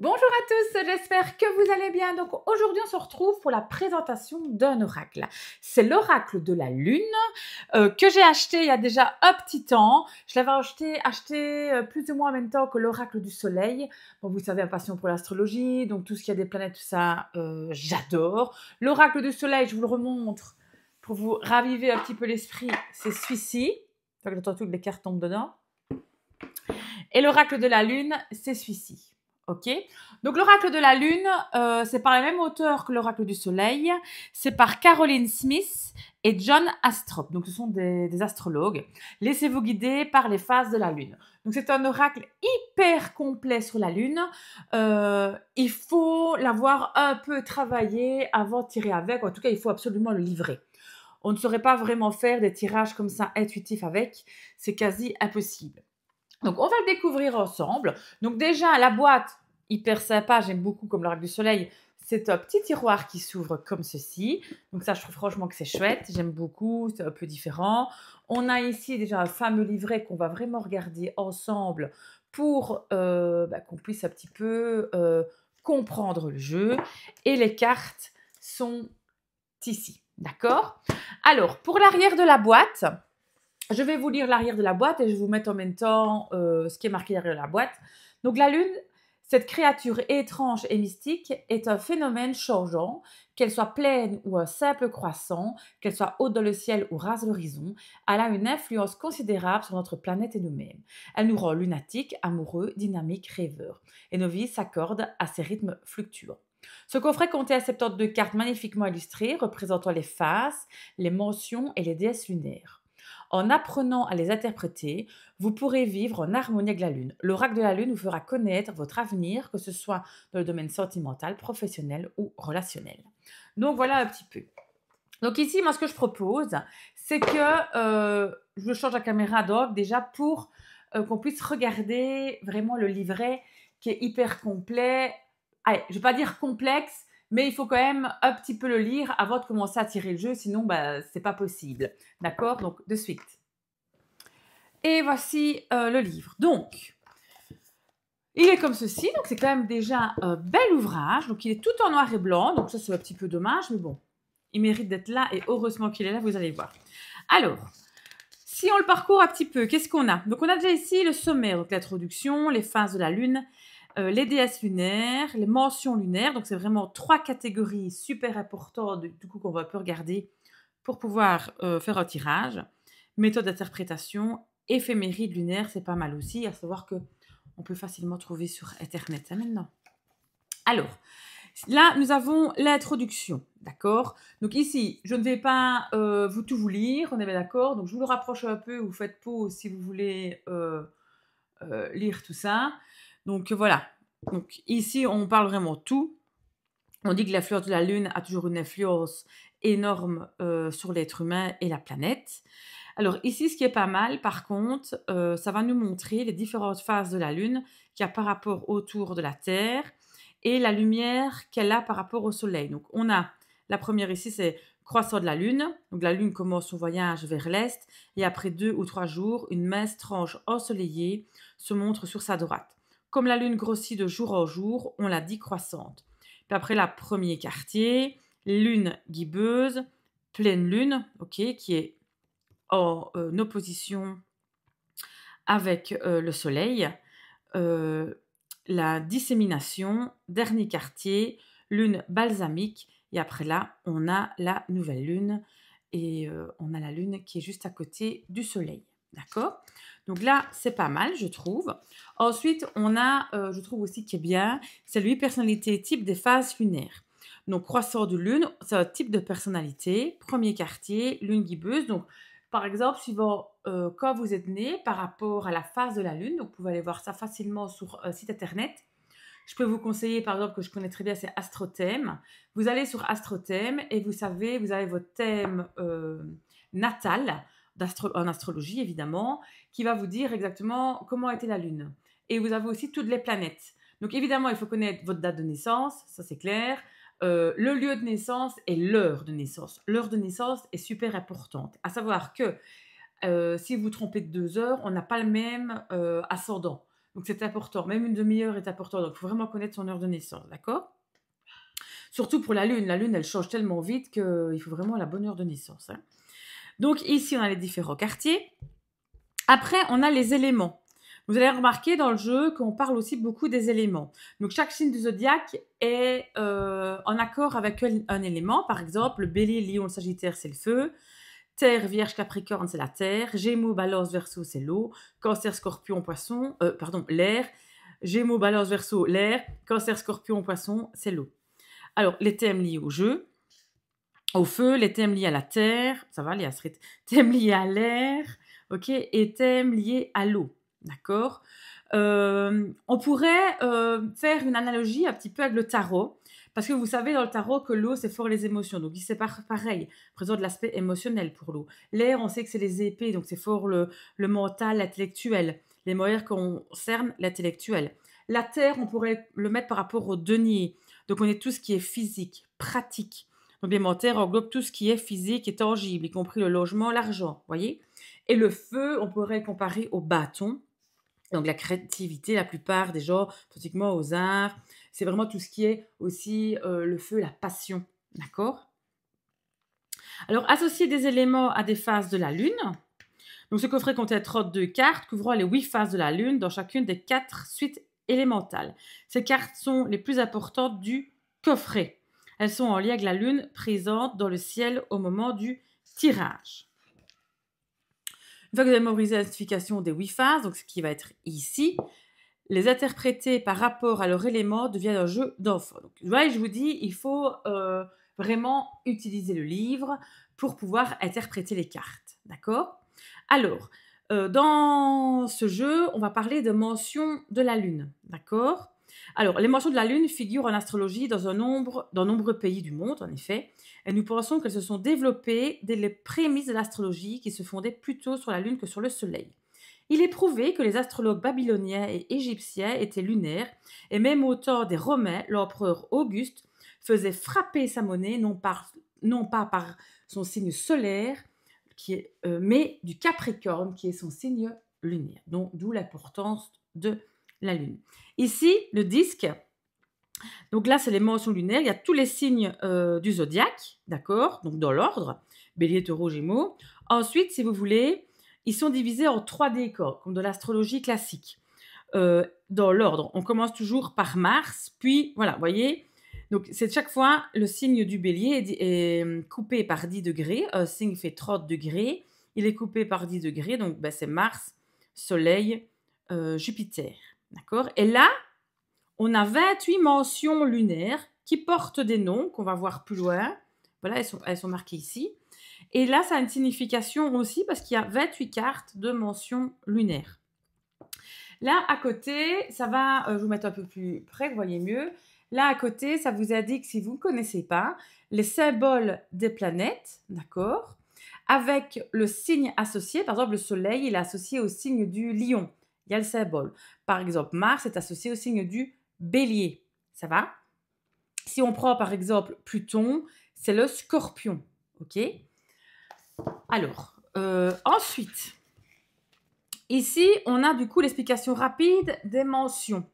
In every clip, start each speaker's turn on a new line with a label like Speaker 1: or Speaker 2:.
Speaker 1: Bonjour à tous, j'espère que vous allez bien. Donc aujourd'hui, on se retrouve pour la présentation d'un oracle. C'est l'oracle de la Lune euh, que j'ai acheté il y a déjà un petit temps. Je l'avais acheté, euh, plus ou moins en même temps que l'oracle du Soleil. Bon, vous savez, ma passion pour l'astrologie, donc tout ce qui a des planètes, tout ça, euh, j'adore. L'oracle du Soleil, je vous le remontre pour vous raviver un petit peu l'esprit, c'est celui-ci. toutes les cartes tombent dedans. Et l'oracle de la Lune, c'est celui-ci. Donc l'oracle de la Lune, euh, c'est par la même auteur que l'oracle du Soleil. C'est par Caroline Smith et John Astrop. Donc ce sont des, astrologues. Laissez-vous guider par les phases de la Lune. Donc c'est un oracle hyper complet sur la Lune. Euh, il faut l'avoir un peu travaillé avant de tirer avec. En tout cas, il faut absolument le livrer. On ne saurait pas vraiment faire des tirages comme ça intuitifs avec. C'est quasi impossible. Donc, on va le découvrir ensemble. Donc, déjà, la boîte, hyper sympa, j'aime beaucoup comme l'Arc du Soleil. C'est un petit tiroir qui s'ouvre comme ceci. Donc ça, je trouve franchement que c'est chouette. J'aime beaucoup, c'est un peu différent. On a ici déjà un fameux livret qu'on va vraiment regarder ensemble pour euh, bah, qu'on puisse un petit peu euh, comprendre le jeu. Et les cartes sont ici, d'accord Alors, pour l'arrière de la boîte, je vais vous lire l'arrière de la boîte et je vais vous mettre en même temps euh, ce qui est marqué derrière la boîte. Donc la Lune, cette créature étrange et mystique, est un phénomène changeant, qu'elle soit pleine ou un simple croissant, qu'elle soit haute dans le ciel ou rase l'horizon, elle a une influence considérable sur notre planète et nous-mêmes. Elle nous rend lunatiques, amoureux, dynamiques, rêveurs. Et nos vies s'accordent à ces rythmes fluctuants. Ce coffret comptait de cartes magnifiquement illustrées représentant les faces, les mentions et les déesses lunaires. En apprenant à les interpréter, vous pourrez vivre en harmonie avec la Lune. L'oracle de la Lune vous fera connaître votre avenir, que ce soit dans le domaine sentimental, professionnel ou relationnel. Donc voilà un petit peu. Donc ici, moi, ce que je propose, c'est que euh, je change la caméra d'orgue déjà pour euh, qu'on puisse regarder vraiment le livret qui est hyper complet. Allez, je ne vais pas dire complexe, mais il faut quand même un petit peu le lire avant de commencer à tirer le jeu, sinon bah, n'est pas possible. D'accord Donc de suite. Et voici euh, le livre. Donc, il est comme ceci, donc c'est quand même déjà un bel ouvrage. Donc il est tout en noir et blanc, donc ça c'est un petit peu dommage, mais bon, il mérite d'être là et heureusement qu'il est là, vous allez voir. Alors, si on le parcourt un petit peu, qu'est-ce qu'on a Donc on a déjà ici le sommet, donc l'introduction, les phases de la Lune, euh, les déesses lunaires, les mentions lunaires. Donc, c'est vraiment trois catégories super importantes, du coup, qu'on va peu regarder pour pouvoir euh, faire un tirage. Méthode d'interprétation, éphéméride lunaire, c'est pas mal aussi, à savoir que on peut facilement trouver sur Internet hein, maintenant. Alors, Là, nous avons l'introduction, d'accord Donc ici, je ne vais pas euh, vous tout vous lire, on est bien d'accord Donc je vous le rapproche un peu, vous faites pause si vous voulez lire tout ça. Donc euh, voilà. Donc ici, on parle vraiment tout. On dit que la fleur de la Lune a toujours une influence énorme euh, sur l'être humain et la planète. Alors ici, ce qui est pas mal, par contre, euh, ça va nous montrer les différentes phases de la Lune qu'il y a par rapport autour de la Terre et la lumière qu'elle a par rapport au Soleil. Donc on a la première ici, c'est croissant de la Lune. Donc la Lune commence son voyage vers l'Est et après deux ou trois jours, une mince tranche ensoleillée se montre sur sa droite. Comme la Lune grossit de jour en jour, on la dit croissante. après, la premier quartier, Lune gibbeuse, pleine Lune, ok, qui est en euh, opposition avec euh, le Soleil. Euh, la dissémination, dernier quartier, Lune balsamique. Et après là, on a la nouvelle Lune et on a la Lune qui est juste à côté du Soleil. D'accord donc là, c'est pas mal, je trouve. Ensuite, on a, euh, je trouve aussi qui est bien, c'est lui, personnalité type des phases lunaires. Donc, croissant de lune, c'est un type de personnalité. Premier quartier, lune gibbeuse. Donc, par exemple, suivant euh, quand vous êtes né par rapport à la phase de la lune, vous pouvez aller voir ça facilement sur euh, site internet. Je peux vous conseiller, par exemple, que je connais très bien, c'est Astrothème. Vous allez sur Astrothème et vous savez, vous avez votre thème natal en astrologie, évidemment, qui va vous dire exactement comment était la Lune. Et vous avez aussi toutes les planètes. Donc évidemment, il faut connaître votre date de naissance, ça c'est clair. Euh, le lieu de naissance et l'heure de naissance. L'heure de naissance est super importante. À savoir que euh, si vous trompez de deux heures, on n'a pas le même euh, ascendant. Donc c'est important. Même une demi-heure est importante. Donc il faut vraiment connaître son heure de naissance, d'accord Surtout pour la Lune. La Lune, elle change tellement vite qu'il faut vraiment la bonne heure de naissance. Hein. Donc ici, on a les différents quartiers. Après, on a les éléments. Vous allez remarquer dans le jeu qu'on parle aussi beaucoup des éléments. Donc chaque signe du zodiaque est euh, en accord avec un, élément. Par exemple, bélier, lion, sagittaire, c'est le feu. Terre, Vierge, Capricorne, c'est la terre. Gémeaux, Balance, verso, c'est l'eau. Cancer, Scorpion, Poisson, euh, pardon, l'air. Gémeaux, Balance, verso, l'air. Cancer, Scorpion, Poisson, c'est l'eau. Alors, les thèmes liés au jeu au feu, les thèmes liés à la terre, ça va, les asrit, thèmes liés à l'air, ok, et thèmes liés à l'eau, d'accord euh, On pourrait euh, faire une analogie un petit peu avec le tarot, parce que vous savez dans le tarot que l'eau, c'est fort les émotions, donc c'est sépare pareil, présente l'aspect émotionnel pour l'eau. L'air, on sait que c'est les épées, donc c'est fort le, mental, l'intellectuel, les moyens qu'on cerne, l'intellectuel. La terre, on pourrait le mettre par rapport au denier, donc on est tout ce qui est physique, pratique, Complémentaire englobe tout ce qui est physique et tangible, y compris le logement, l'argent, voyez Et le feu, on pourrait comparer au bâton, donc la créativité, la plupart des gens, pratiquement aux arts, c'est vraiment tout ce qui est aussi euh, le feu, la passion, d'accord Alors, associer des éléments à des phases de la Lune. Donc, ce coffret contient 32 cartes couvrant les huit phases de la Lune dans chacune des quatre suites élémentales. Ces cartes sont les plus importantes du coffret. Elles sont en lien avec la Lune présente dans le ciel au moment du tirage. Une fois que vous avez mémorisé la des huit phases, donc ce qui va être ici, les interpréter par rapport à leur élément devient un jeu d'enfant. je vous dis, il faut euh, vraiment utiliser le livre pour pouvoir interpréter les cartes. D'accord Alors, euh, dans ce jeu, on va parler de mention de la Lune. D'accord alors, les mentions de la Lune figurent en astrologie dans, un nombre, dans nombreux pays du monde, en effet, et nous pensons qu'elles se sont développées dès les prémices de l'astrologie qui se fondaient plutôt sur la Lune que sur le Soleil. Il est prouvé que les astrologues babyloniens et égyptiens étaient lunaires, et même au temps des Romains, l'empereur Auguste faisait frapper sa monnaie non, pas par son signe solaire, qui est, euh, mais du Capricorne, qui est son signe lunaire. Donc, d'où l'importance de la Lune. Ici, le disque, donc là, c'est les mentions lunaires. Il y a tous les signes euh, du zodiaque, d'accord Donc dans l'ordre, bélier, taureau, gémeaux. Ensuite, si vous voulez, ils sont divisés en trois décors, comme de l'astrologie classique. Euh, dans l'ordre, on commence toujours par Mars, puis voilà, vous voyez donc, c'est chaque fois le signe du bélier est, euh, coupé par 10 degrés. Un signe fait 30 degrés. Il est coupé par 10 degrés. Donc, ben, c'est Mars, Soleil, Jupiter. D'accord Et là, on a 28 mentions lunaires qui portent des noms qu'on va voir plus loin. Voilà, elles sont, marquées ici. Et là, ça a une signification aussi parce qu'il y a 28 cartes de mentions lunaires. Là, à côté, ça va, euh, je vous mettre un peu plus près, vous voyez mieux. Là, à côté, ça vous indique, si vous ne connaissez pas, les symboles des planètes, d'accord Avec le signe associé, par exemple, le Soleil, il est associé au signe du lion il y a le symbole. Par exemple, Mars est associé au signe du bélier. Ça va Si on prend par exemple Pluton, c'est le scorpion. OK Alors, euh, ensuite, ici, on a du coup l'explication rapide des mentions.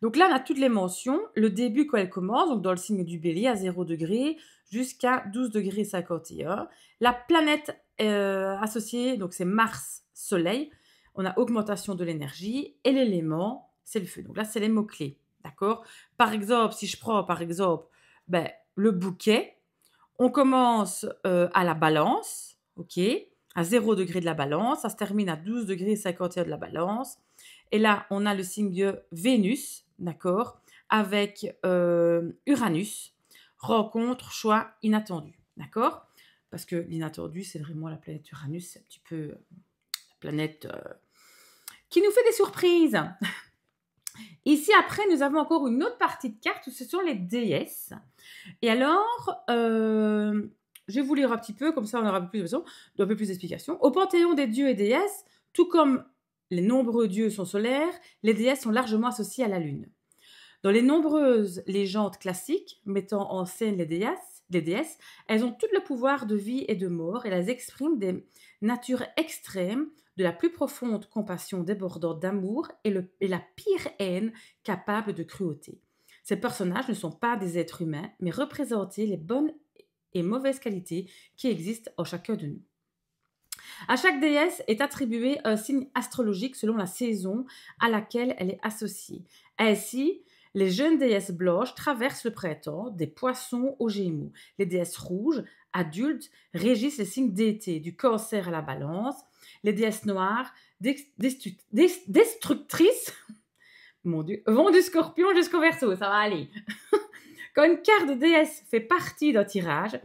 Speaker 1: Donc là, on a toutes les mentions. Le début, quand elle commence, donc dans le signe du bélier, à 0 degré jusqu'à 12 degrés 51. La planète euh, associée, donc c'est Mars, Soleil on a augmentation de l'énergie et l'élément, c'est le feu. Donc là, c'est les mots-clés. D'accord Par exemple, si je prends par exemple ben, le bouquet, on commence euh, à la balance, ok À 0 degré de la balance, ça se termine à 12 degrés 51 de la balance. Et là, on a le signe de Vénus, d'accord Avec euh, Uranus, rencontre, choix inattendu, d'accord Parce que l'inattendu, c'est vraiment la planète Uranus, un petit peu euh, la planète qui nous fait des surprises. Ici, après, nous avons encore une autre partie de cartes, ce sont les déesses. Et alors, euh, je vais vous lire un petit peu, comme ça on aura plus besoin un peu plus d'explications. Au panthéon des dieux et déesses, tout comme les nombreux dieux sont solaires, les déesses sont largement associées à la lune. Dans les nombreuses légendes classiques mettant en scène les déesses, les déesses, elles ont tout le pouvoir de vie et de mort et elles expriment des, nature extrême de la plus profonde compassion débordante d'amour et, la pire haine capable de cruauté. Ces personnages ne sont pas des êtres humains, mais représentent les bonnes et mauvaises qualités qui existent en chacun de nous. À chaque déesse est attribué un signe astrologique selon la saison à laquelle elle est associée. Ainsi, les jeunes déesses blanches traversent le printemps des poissons aux gémeaux. Les déesses rouges, adultes, régissent les signes d'été, du cancer à la balance. Les déesses noires, destructrices, vont du scorpion jusqu'au verso, ça va aller. Quand une carte de déesse fait partie d'un tirage,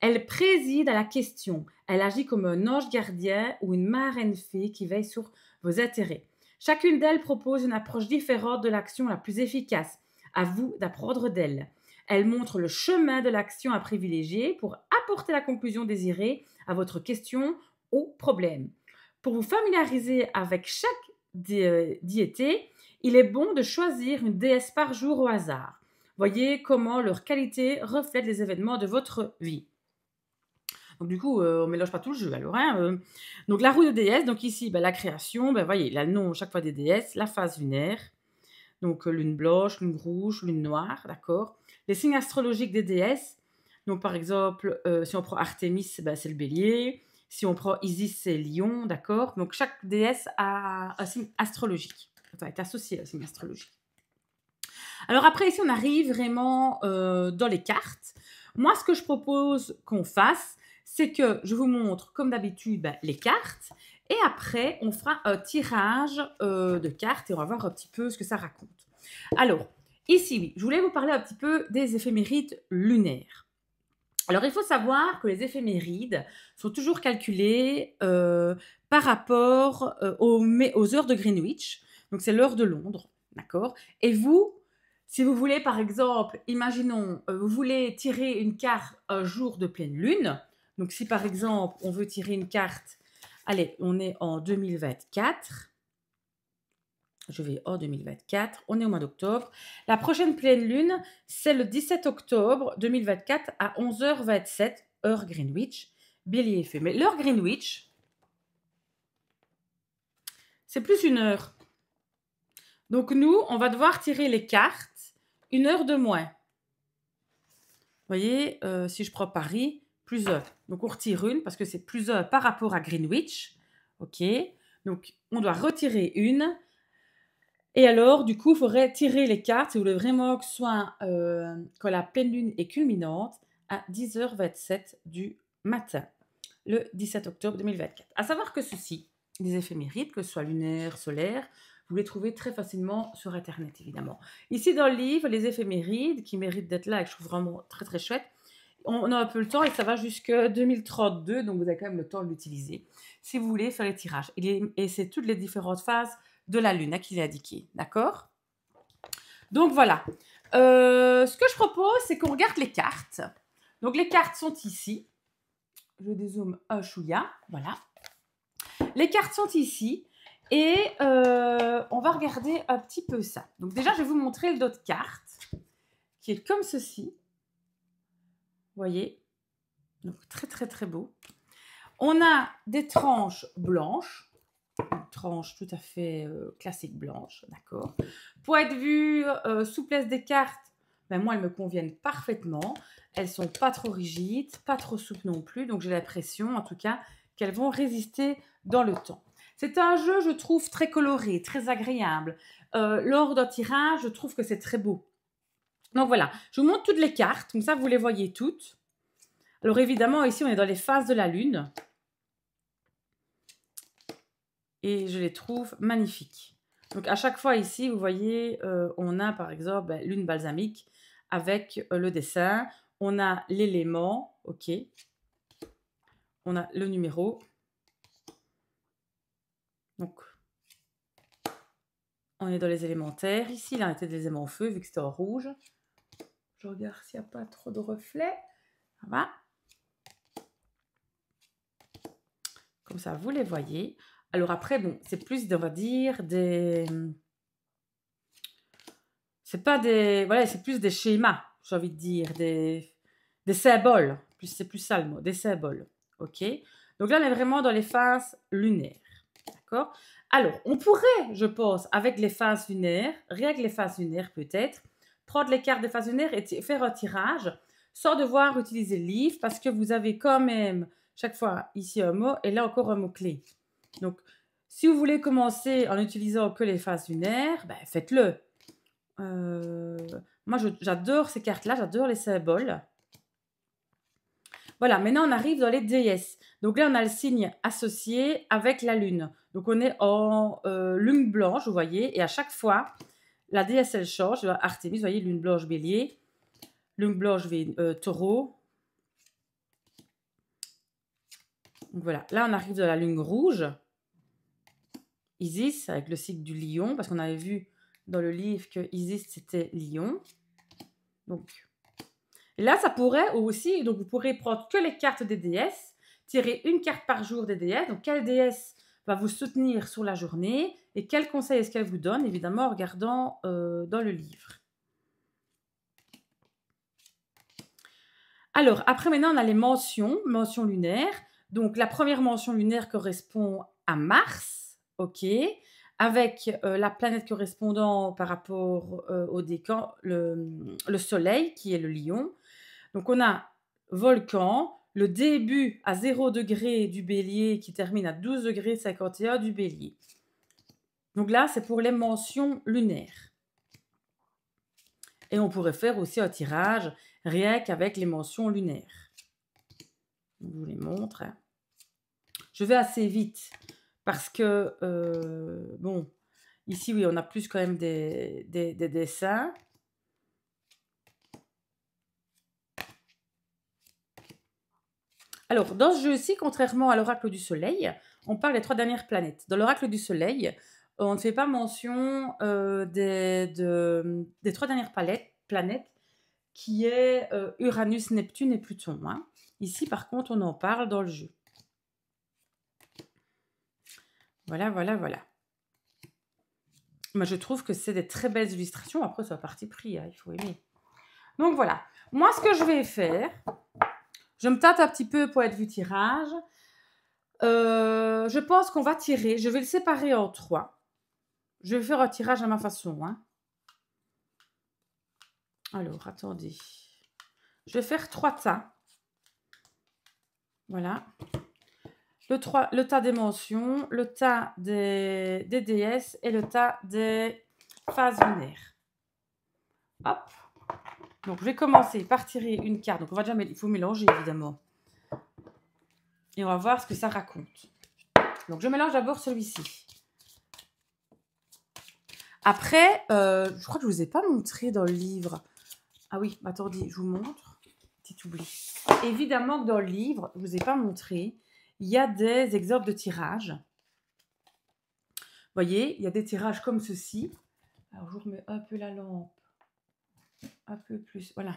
Speaker 1: elle préside à la question. Elle agit comme un ange gardien ou une marraine fée qui veille sur vos intérêts. Chacune d'elles propose une approche différente de l'action la plus efficace. À vous d'apprendre d'elle. Elle montre le chemin de l'action à privilégier pour apporter la conclusion désirée à votre question ou problème. Pour vous familiariser avec chaque euh, diété, il est bon de choisir une déesse par jour au hasard. Voyez comment leur qualité reflète les événements de votre vie. Donc du coup, euh, on mélange pas tout le jeu hein, euh. donc la roue de déesse, donc ici, bah, la création, Vous ben, voyez, le nom chaque fois des déesses, la phase lunaire, donc euh, lune blanche, lune rouge, lune noire, d'accord. Les signes astrologiques des déesses, donc par exemple, si on prend Artemis, ben, c'est le bélier. Si on prend Isis, c'est lion, d'accord Donc chaque déesse a un signe astrologique, enfin, est associé à un signe astrologique. Alors après, ici, on arrive vraiment dans les cartes. Moi, ce que je propose qu'on fasse, c'est que je vous montre, comme d'habitude, ben, les cartes. Et après, on fera un tirage euh, de cartes et on va voir un petit peu ce que ça raconte. Alors, ici, je voulais vous parler un petit peu des éphémérides lunaires. Alors, il faut savoir que les éphémérides sont toujours calculées euh, par rapport euh, aux, heures de Greenwich. Donc, c'est l'heure de Londres, d'accord Et vous, si vous voulez, par exemple, imaginons, vous voulez tirer une carte un jour de pleine lune, donc si par exemple on veut tirer une carte, allez, on est en 2024. Je vais en 2024, on est au mois d'octobre. La prochaine pleine lune, c'est le 17 octobre 2024 à 11h27, heure Greenwich, bélier fait. Mais L'heure Greenwich, c'est plus une heure. Donc nous, on va devoir tirer les cartes une heure de moins. Vous voyez, euh, si je prends Paris, plus E. Donc on retire une parce que c'est plus euh, par rapport à Greenwich. OK Donc on doit retirer une. Et alors, du coup, il faudrait tirer les cartes si le voulez vraiment que soit euh, que la pleine lune est culminante à 10h27 du matin, le 17 octobre 2024. À savoir que ceci, des éphémérides, que ce soit lunaire, solaire, vous les trouvez très facilement sur Internet, évidemment. Ici, dans le livre, les éphémérides, qui méritent d'être là et que je trouve vraiment très très chouette, on a un peu le temps et ça va jusque 2032, donc vous avez quand même le temps de l'utiliser si vous voulez faire les tirages. Et, c'est toutes les différentes phases de la lune à qui il est indiqué, d'accord Donc voilà. Euh, ce que je propose, c'est qu'on regarde les cartes. Donc les cartes sont ici. Je dézoome un chouïa, voilà. Les cartes sont ici et euh, on va regarder un petit peu ça. Donc déjà, je vais vous montrer d'autres carte qui est comme ceci voyez Donc très très très beau. On a des tranches blanches, tranches tout à fait euh, classiques blanches, d'accord Pour de vue, euh, souplesse des cartes, ben moi elles me conviennent parfaitement. Elles sont pas trop rigides, pas trop souples non plus, donc j'ai l'impression en tout cas qu'elles vont résister dans le temps. C'est un jeu, je trouve, très coloré, très agréable. Euh, lors d'un tirage, je trouve que c'est très beau. Donc voilà, je vous montre toutes les cartes, comme ça vous les voyez toutes. Alors évidemment, ici, on est dans les phases de la Lune. Et je les trouve magnifiques. Donc à chaque fois ici, vous voyez, euh, on a par exemple ben, Lune balsamique avec euh, le dessin. On a l'élément, ok. On a le numéro. Donc, on est dans les élémentaires. Ici, là, on était des éléments feu, vu que c'était en rouge. Je regarde s'il n'y a pas trop de reflets. Ça va. Comme ça, vous les voyez. Alors après, bon, c'est plus, on va dire, des... C'est pas des... Voilà, c'est plus des schémas, j'ai envie de dire, des, des symboles. Plus, c'est plus ça le mot, des symboles. OK Donc là, on est vraiment dans les phases lunaires. D'accord Alors, on pourrait, je pense, avec les phases lunaires, rien que les phases lunaires peut-être, prendre les cartes des phases lunaires et faire un tirage sans devoir utiliser le livre parce que vous avez quand même chaque fois ici un mot et là encore un mot-clé. Donc, si vous voulez commencer en utilisant que les phases lunaires, ben, faites-le. Euh, moi, j'adore ces cartes-là, j'adore les symboles. Voilà, maintenant on arrive dans les déesses. Donc là, on a le signe associé avec la lune. Donc on est en euh, lune blanche, vous voyez, et à chaque fois, la DSL change. Artemis, vous voyez, lune blanche bélier, lune blanche euh, taureau. Donc voilà, là on arrive de la lune rouge. Isis, avec le cycle du lion, parce qu'on avait vu dans le livre que Isis c'était lion. Donc là, ça pourrait aussi, donc vous pourrez prendre que les cartes des déesses, tirer une carte par jour des déesses. Donc quelle déesse va vous soutenir sur la journée et quels conseils est-ce qu'elle vous donne, évidemment en regardant euh, dans le livre. Alors, après maintenant, on a les mentions, mentions lunaires. Donc, la première mention lunaire correspond à Mars, ok, avec euh, la planète correspondant par rapport euh, au décan, le Soleil, qui est le lion. Donc, on a volcan, le début à 0 degré du bélier qui termine à 12 degrés 51 du bélier. Donc là, c'est pour les mentions lunaires. Et on pourrait faire aussi un tirage rien qu'avec les mentions lunaires. Je vous les montre. Hein. Je vais assez vite parce que, euh, bon, ici, oui, on a plus quand même des dessins. Alors, dans ce jeu-ci, contrairement à l'oracle du Soleil, on parle des trois dernières planètes. Dans l'oracle du Soleil, on ne fait pas mention euh, des, trois dernières planètes, qui est euh, Uranus, Neptune et Pluton. Hein. Ici, par contre, on en parle dans le jeu. Voilà, voilà, voilà. Moi, je trouve que c'est des très belles illustrations. Après, c'est un parti pris, hein, il faut aimer. Donc voilà. Moi, ce que je vais faire, je me tâte un petit peu pour être vu tirage. Euh, je pense qu'on va tirer. Je vais le séparer en trois. Je vais faire un tirage à ma façon. Hein. Alors, attendez. Je vais faire trois tas. Voilà. Le, le tas des mentions, le tas des, déesses et le tas des phases lunaires. Hop. Donc, je vais commencer par tirer une carte. Donc, on va déjà, il faut mélanger, évidemment. Et on va voir ce que ça raconte. Donc, je mélange d'abord celui-ci. Après, euh, je crois que je ne vous ai pas montré dans le livre. Ah oui, attendez, je vous montre. Petit oubli. Évidemment que dans le livre, je ne vous ai pas montré, il y a des exemples de tirages. Vous voyez, il y a des tirages comme ceci. Alors, je remets un peu la lampe un peu plus. Voilà.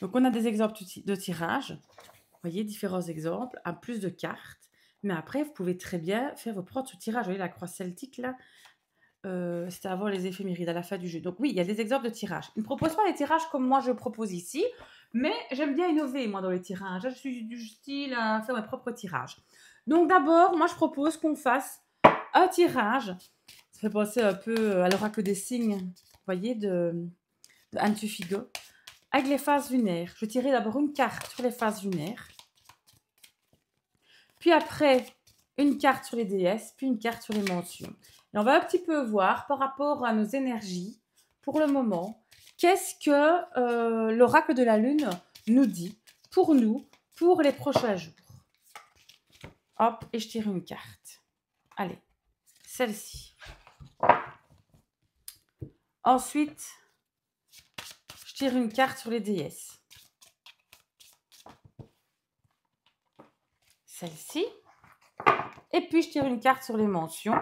Speaker 1: Donc, on a des exemples de tirage. Vous voyez, différents exemples, un plus de cartes. Mais après, vous pouvez très bien faire vos propres tirages. Vous voyez, la croix celtique, là, C'est euh, c'était avant les éphémérides, à la fin du jeu. Donc oui, il y a des exemples de tirages. Ils ne proposent pas les tirages comme moi je propose ici, mais j'aime bien innover, moi, dans les tirages. Je suis du style à faire mes propres tirages. Donc d'abord, moi, je propose qu'on fasse un tirage. Ça fait penser un peu à l'oracle des signes, vous voyez, de, de avec les phases lunaires. Je tirerai d'abord une carte sur les phases lunaires, puis après une carte sur les déesses, puis une carte sur les mentions. Et on va un petit peu voir par rapport à nos énergies pour le moment, qu'est-ce que euh, l'oracle de la Lune nous dit pour nous, pour les prochains jours. Hop, et je tire une carte. Allez, celle-ci. Ensuite, tire une carte sur les déesses. Celle-ci. Et puis, je tire une carte sur les mentions.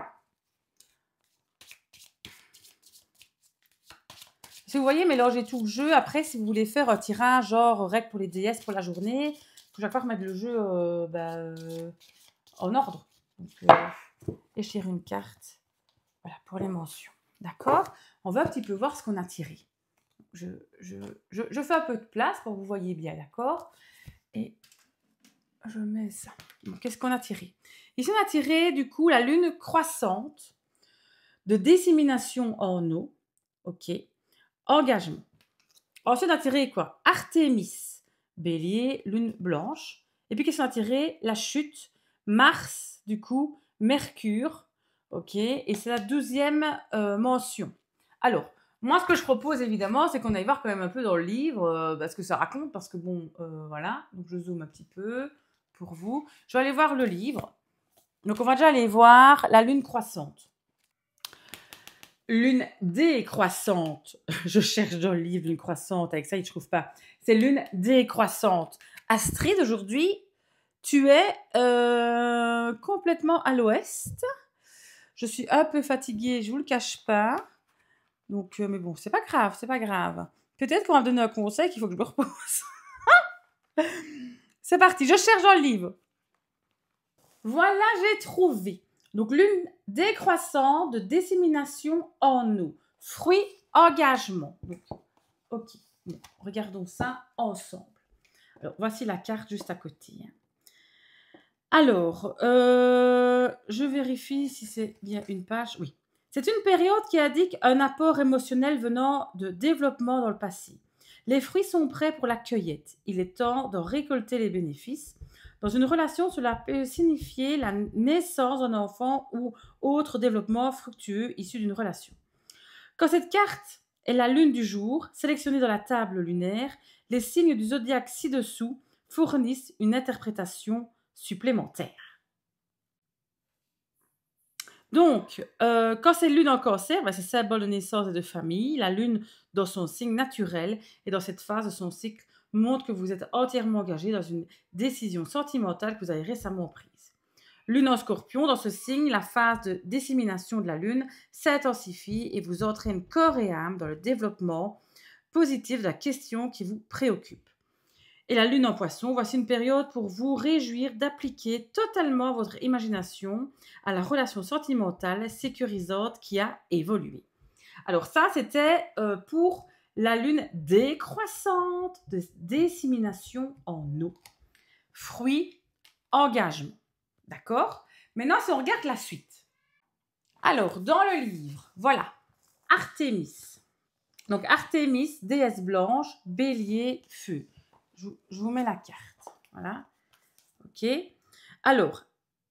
Speaker 1: Si vous voyez, mélangez tout le jeu. Après, si vous voulez faire euh, un tirage, genre euh, règle pour les déesses pour la journée, il faut remettre le jeu euh, bah, en ordre. et je tire une carte. Voilà, pour les mentions. D'accord On va un petit peu voir ce qu'on a tiré je, fais un peu de place pour que vous voyez bien, d'accord Et je mets ça. Qu'est-ce qu'on a tiré Ici, on a tiré du coup la lune croissante de dissémination en eau. OK. Engagement. Ensuite, on a tiré quoi Artémis, bélier, lune blanche. Et puis, qu'est-ce qu'on a tiré La chute, Mars, du coup, Mercure. OK. Et c'est la douzième euh, mention. Alors, moi, ce que je propose, évidemment, c'est qu'on aille voir quand même un peu dans le livre, euh, bah, ce parce que ça raconte, parce que bon, euh, voilà. Donc, je zoome un petit peu pour vous. Je vais aller voir le livre. Donc, on va déjà aller voir la lune croissante. Lune décroissante. Je cherche dans le livre lune croissante. Avec ça, il ne trouve pas. C'est lune décroissante. Astrid, aujourd'hui, tu es euh, complètement à l'ouest. Je suis un peu fatiguée, je ne vous le cache pas. Donc, euh, mais bon, c'est pas grave, c'est pas grave. Peut-être qu'on va me donner un conseil qu'il faut que je me repose. c'est parti, je cherche le livre. Voilà, j'ai trouvé. Donc, l'une décroissante de dissémination en nous. Fruit, engagement. ok, regardons ça ensemble. Alors, voici la carte juste à côté. Hein. Alors, euh, je vérifie si c'est bien une page. Oui, c'est une période qui indique un apport émotionnel venant de développement dans le passé. Les fruits sont prêts pour la cueillette. Il est temps de récolter les bénéfices. Dans une relation, cela peut signifier la naissance d'un enfant ou autre développement fructueux issu d'une relation. Quand cette carte est la lune du jour, sélectionnée dans la table lunaire, les signes du zodiaque ci-dessous fournissent une interprétation supplémentaire. Donc, euh, quand c'est lune en cancer, c'est symbole de naissance et de famille. La lune, dans son signe naturel et dans cette phase de son cycle, montre que vous êtes entièrement engagé dans une décision sentimentale que vous avez récemment prise. Lune en scorpion, dans ce signe, la phase de dissémination de la lune s'intensifie et vous entraîne corps et âme dans le développement positif de la question qui vous préoccupe. Et la lune en poisson, voici une période pour vous réjouir d'appliquer totalement votre imagination à la relation sentimentale sécurisante qui a évolué. Alors ça, c'était euh, pour la lune décroissante de dissémination en eau. Fruit, engagement. D'accord Maintenant, si on regarde la suite. Alors, dans le livre, voilà, Artémis. Donc Artémis, déesse blanche, bélier, feu. Je, vous mets la carte. Voilà. OK. Alors,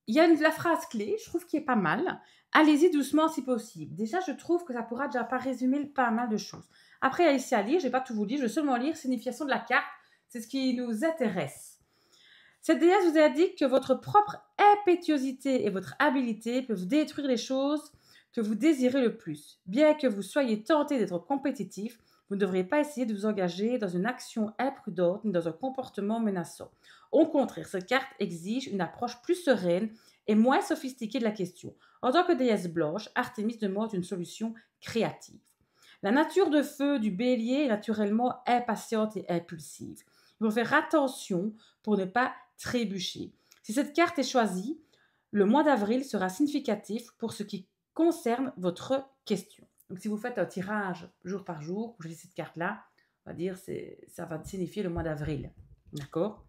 Speaker 1: il y a la phrase clé, je trouve qui est pas mal. Allez-y doucement si possible. Déjà, je trouve que ça pourra déjà pas résumer pas mal de choses. Après, il y a ici à lire, je vais pas tout vous lire, je vais seulement lire signification de la carte. C'est ce qui nous intéresse. Cette déesse vous indique que votre propre impétuosité et votre habileté peuvent détruire les choses que vous désirez le plus. Bien que vous soyez tenté d'être compétitif, vous ne devriez pas essayer de vous engager dans une action imprudente ni dans un comportement menaçant. Au contraire, cette carte exige une approche plus sereine et moins sophistiquée de la question. En tant que déesse blanche, Artemis demande une solution créative. La nature de feu du bélier est naturellement impatiente et impulsive. Il faut faire attention pour ne pas trébucher. Si cette carte est choisie, le mois d'avril sera significatif pour ce qui concerne votre question. Donc si vous faites un tirage jour par jour, j'ai cette carte-là, on va dire c'est ça va signifier le mois d'avril. D'accord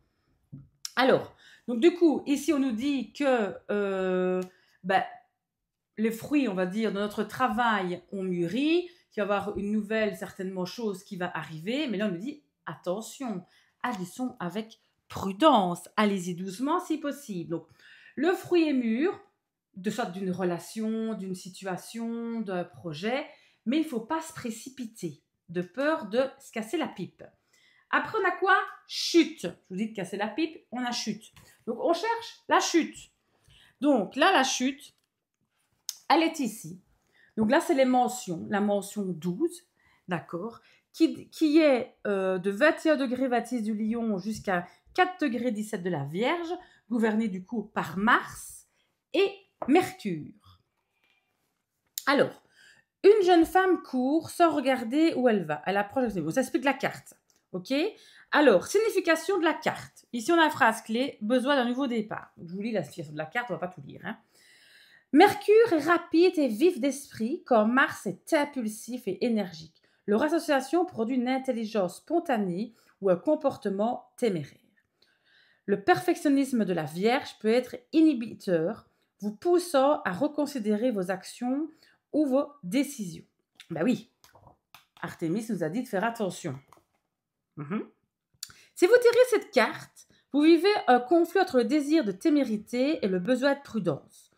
Speaker 1: Alors, donc du coup, ici on nous dit que euh, ben, les fruits, on va dire, de notre travail ont mûri, qu'il va y avoir une nouvelle, certainement, chose qui va arriver, mais là on nous dit attention, agissons avec prudence, allez-y doucement si possible. Donc, le fruit est mûr, de sorte d'une relation, d'une situation, d'un projet, mais il ne faut pas se précipiter de peur de se casser la pipe. Après, on a quoi Chute. Je vous dis de casser la pipe, on a chute. Donc, on cherche la chute. Donc, là, la chute, elle est ici. Donc, là, c'est les mentions. La mention 12, d'accord qui, est euh, de 21 degrés 26 du lion jusqu'à 4 degrés 17 de la Vierge, gouvernée du coup par Mars et Mercure. Alors, une jeune femme court sans regarder où elle va. Elle approche de Ça explique la carte. OK Alors, signification de la carte. Ici, on a la phrase clé besoin d'un nouveau départ. Je vous lis la signification de la carte, on ne va pas tout lire. Hein. Mercure est rapide et vif d'esprit, quand Mars est impulsif et énergique. Leur association produit une intelligence spontanée ou un comportement téméraire. Le perfectionnisme de la Vierge peut être inhibiteur vous poussant à reconsidérer vos actions ou vos décisions. Ben oui, Artemis nous a dit de faire attention. Mhm. Si vous tirez cette carte, vous vivez un conflit entre le désir de témérité et le besoin de prudence.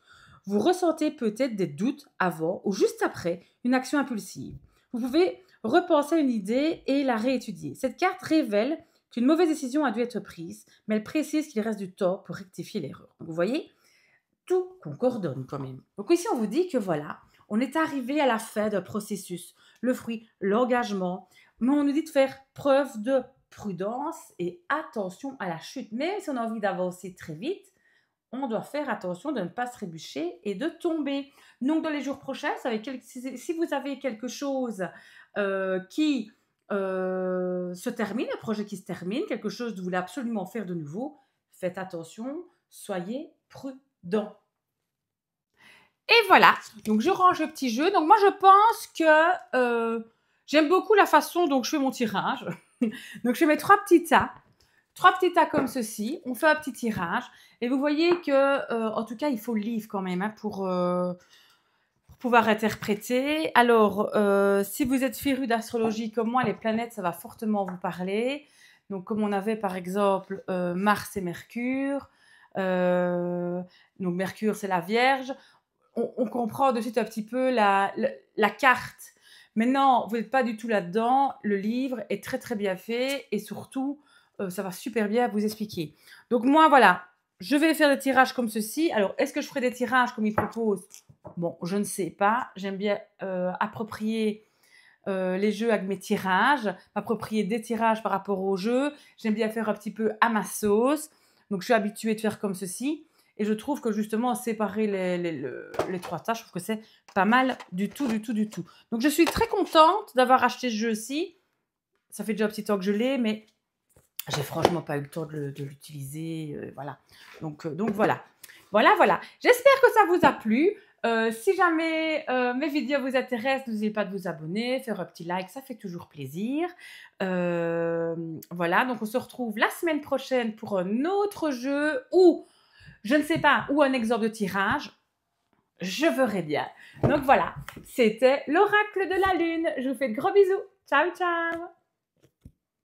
Speaker 1: Vous ressentez peut-être des doutes avant ou juste après une action impulsive. Vous pouvez repenser une idée et la réétudier. Cette carte révèle qu'une mauvaise décision a dû être prise, mais elle précise qu'il reste du temps pour rectifier l'erreur. Vous voyez, tout qu'on quand même. Donc ici, on vous dit que voilà, on est arrivé à la fin d'un processus, le fruit, l'engagement, mais on nous dit de faire preuve de prudence et attention à la chute. Même si on a envie d'avancer très vite, on doit faire attention de ne pas se trébucher et de tomber. Donc dans les jours prochains, si vous avez quelque chose euh, qui euh, se termine, un projet qui se termine, quelque chose que vous voulez absolument faire de nouveau, faites attention, soyez prudents. Et voilà, donc je range le petit jeu. Donc moi je pense que euh, j'aime beaucoup la façon dont je fais mon tirage. donc je mets trois petits tas, trois petits tas comme ceci. On fait un petit tirage et vous voyez que, euh, en tout cas, il faut le livre quand même hein, pour, euh, pour, pouvoir interpréter. Alors, si vous êtes féru d'astrologie comme moi, les planètes, ça va fortement vous parler. Donc comme on avait par exemple Mars et Mercure, euh, donc Mercure, c'est la Vierge. On, comprend de suite un petit peu la, la, carte. Maintenant, vous n'êtes pas du tout là-dedans. Le livre est très très bien fait et surtout, euh, ça va super bien vous expliquer. Donc moi, voilà, je vais faire des tirages comme ceci. Alors, est-ce que je ferai des tirages comme il propose Bon, je ne sais pas. J'aime bien euh, approprier les jeux avec mes tirages, m'approprier des tirages par rapport aux jeux. J'aime bien faire un petit peu à ma sauce. Donc je suis habituée de faire comme ceci. Et je trouve que justement, séparer les, trois tâches, je trouve que c'est pas mal du tout, du tout, du tout. Donc je suis très contente d'avoir acheté ce jeu-ci. Ça fait déjà un petit temps que je l'ai, mais j'ai franchement pas eu le temps de, l'utiliser. Euh, voilà. Donc, euh, donc voilà. Voilà, voilà. J'espère que ça vous a plu. Euh, si jamais euh, mes vidéos vous intéressent, n'oubliez pas de vous abonner, faire un petit like, ça fait toujours plaisir. Euh, voilà, donc on se retrouve la semaine prochaine pour un autre jeu ou, je ne sais pas, ou un exemple de tirage. Je verrai bien. Donc voilà, c'était l'oracle de la lune. Je vous fais de gros bisous. Ciao, ciao